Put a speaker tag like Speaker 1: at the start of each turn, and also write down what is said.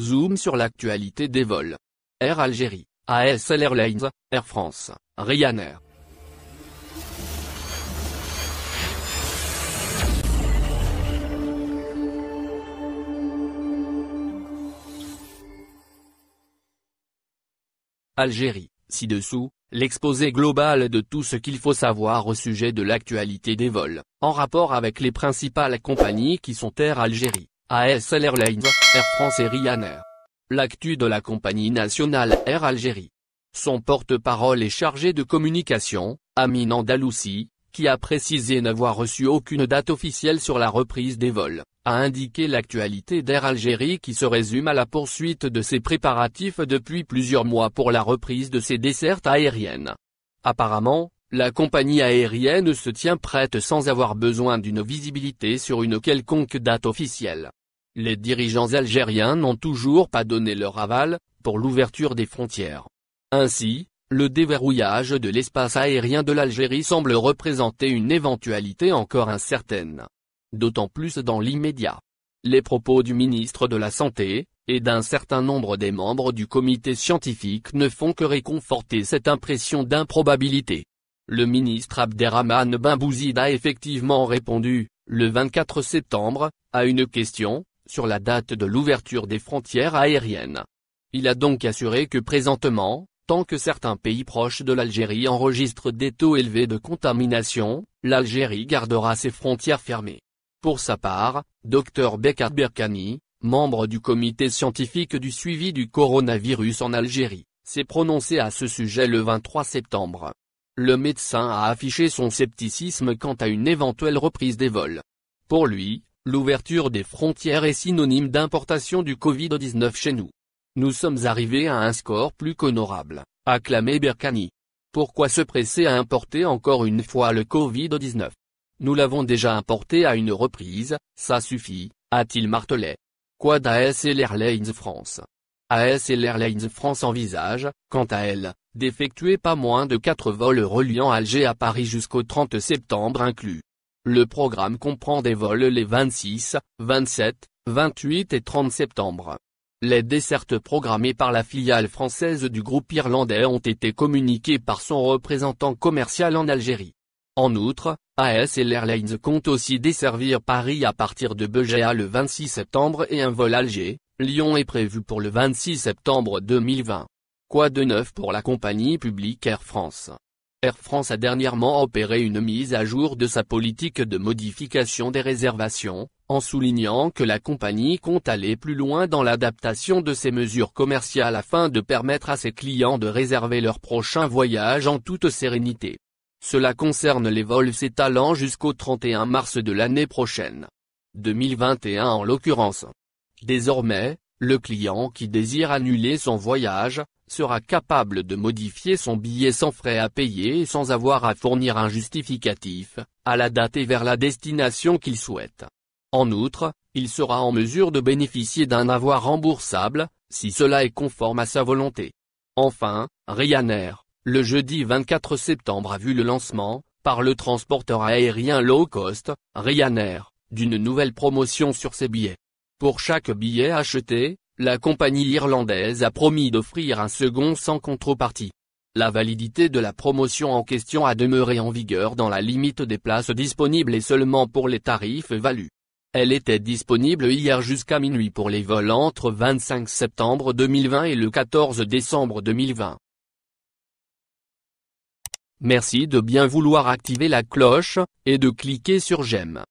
Speaker 1: Zoom sur l'actualité des vols. Air Algérie, ASL Airlines, Air France, Ryanair. Algérie, ci-dessous, l'exposé global de tout ce qu'il faut savoir au sujet de l'actualité des vols, en rapport avec les principales compagnies qui sont Air Algérie, ASL Airlines, Air France et Ryanair. L'actu de la compagnie nationale Air Algérie. Son porte-parole est chargé de communication, Amin Andalousi, qui a précisé n'avoir reçu aucune date officielle sur la reprise des vols, a indiqué l'actualité d'Air Algérie qui se résume à la poursuite de ses préparatifs depuis plusieurs mois pour la reprise de ses dessertes aériennes. Apparemment, la compagnie aérienne se tient prête sans avoir besoin d'une visibilité sur une quelconque date officielle les dirigeants algériens n'ont toujours pas donné leur aval, pour l'ouverture des frontières. Ainsi, le déverrouillage de l'espace aérien de l'Algérie semble représenter une éventualité encore incertaine. D'autant plus dans l'immédiat. Les propos du ministre de la Santé, et d'un certain nombre des membres du comité scientifique ne font que réconforter cette impression d'improbabilité. Le ministre Abderrahman Bimbouzid a effectivement répondu, le 24 septembre, à une question, sur la date de l'ouverture des frontières aériennes. Il a donc assuré que présentement, tant que certains pays proches de l'Algérie enregistrent des taux élevés de contamination, l'Algérie gardera ses frontières fermées. Pour sa part, Dr Bekat Berkani, membre du comité scientifique du suivi du coronavirus en Algérie, s'est prononcé à ce sujet le 23 septembre. Le médecin a affiché son scepticisme quant à une éventuelle reprise des vols. Pour lui, L'ouverture des frontières est synonyme d'importation du Covid-19 chez nous. Nous sommes arrivés à un score plus qu'honorable, a clamé Berkani. Pourquoi se presser à importer encore une fois le Covid-19 Nous l'avons déjà importé à une reprise, ça suffit, a-t-il martelé. Quoi d'ASL et France ASL Airlines France envisage, quant à elle, d'effectuer pas moins de 4 vols reliant Alger à Paris jusqu'au 30 septembre inclus. Le programme comprend des vols les 26, 27, 28 et 30 septembre. Les dessertes programmées par la filiale française du groupe irlandais ont été communiquées par son représentant commercial en Algérie. En outre, et Airlines compte aussi desservir Paris à partir de Begea le 26 septembre et un vol Alger, Lyon est prévu pour le 26 septembre 2020. Quoi de neuf pour la compagnie publique Air France Air France a dernièrement opéré une mise à jour de sa politique de modification des réservations, en soulignant que la compagnie compte aller plus loin dans l'adaptation de ses mesures commerciales afin de permettre à ses clients de réserver leur prochain voyage en toute sérénité. Cela concerne les vols s'étalant jusqu'au 31 mars de l'année prochaine. 2021 en l'occurrence. Désormais, le client qui désire annuler son voyage, sera capable de modifier son billet sans frais à payer et sans avoir à fournir un justificatif, à la date et vers la destination qu'il souhaite. En outre, il sera en mesure de bénéficier d'un avoir remboursable, si cela est conforme à sa volonté. Enfin, Ryanair, le jeudi 24 septembre a vu le lancement, par le transporteur aérien low cost, Ryanair, d'une nouvelle promotion sur ses billets. Pour chaque billet acheté, la compagnie irlandaise a promis d'offrir un second sans contrepartie. La validité de la promotion en question a demeuré en vigueur dans la limite des places disponibles et seulement pour les tarifs valus. Elle était disponible hier jusqu'à minuit pour les vols entre 25 septembre 2020 et le 14 décembre 2020. Merci de bien vouloir activer la cloche, et de cliquer sur j'aime.